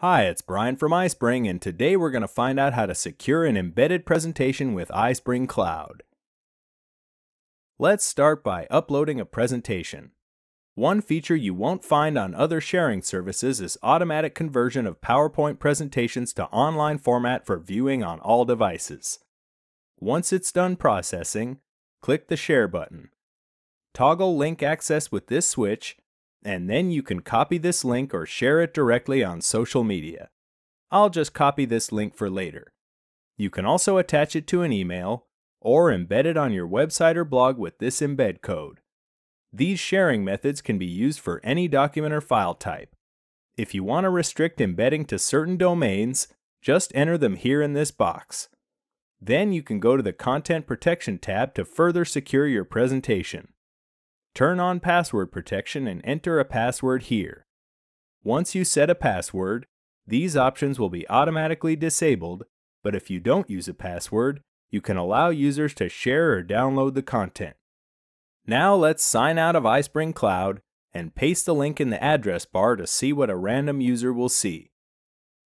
Hi, it's Brian from iSpring, and today we're going to find out how to secure an embedded presentation with iSpring Cloud. Let's start by uploading a presentation. One feature you won't find on other sharing services is automatic conversion of PowerPoint presentations to online format for viewing on all devices. Once it's done processing, click the Share button. Toggle link access with this switch and then you can copy this link or share it directly on social media. I'll just copy this link for later. You can also attach it to an email or embed it on your website or blog with this embed code. These sharing methods can be used for any document or file type. If you want to restrict embedding to certain domains, just enter them here in this box. Then you can go to the Content Protection tab to further secure your presentation. Turn on password protection and enter a password here. Once you set a password, these options will be automatically disabled, but if you don't use a password, you can allow users to share or download the content. Now let's sign out of iSpring Cloud and paste the link in the address bar to see what a random user will see.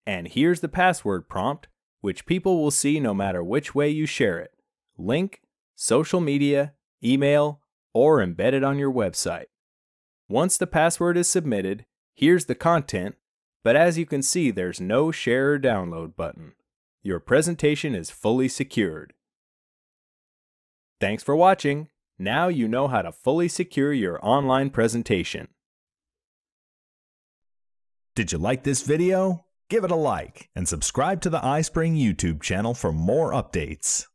And here's the password prompt, which people will see no matter which way you share it. Link, social media, email, or embed it on your website. Once the password is submitted, here's the content, but as you can see, there's no share or download button. Your presentation is fully secured. Thanks for watching. Now you know how to fully secure your online presentation. Did you like this video? Give it a like and subscribe to the iSpring YouTube channel for more updates.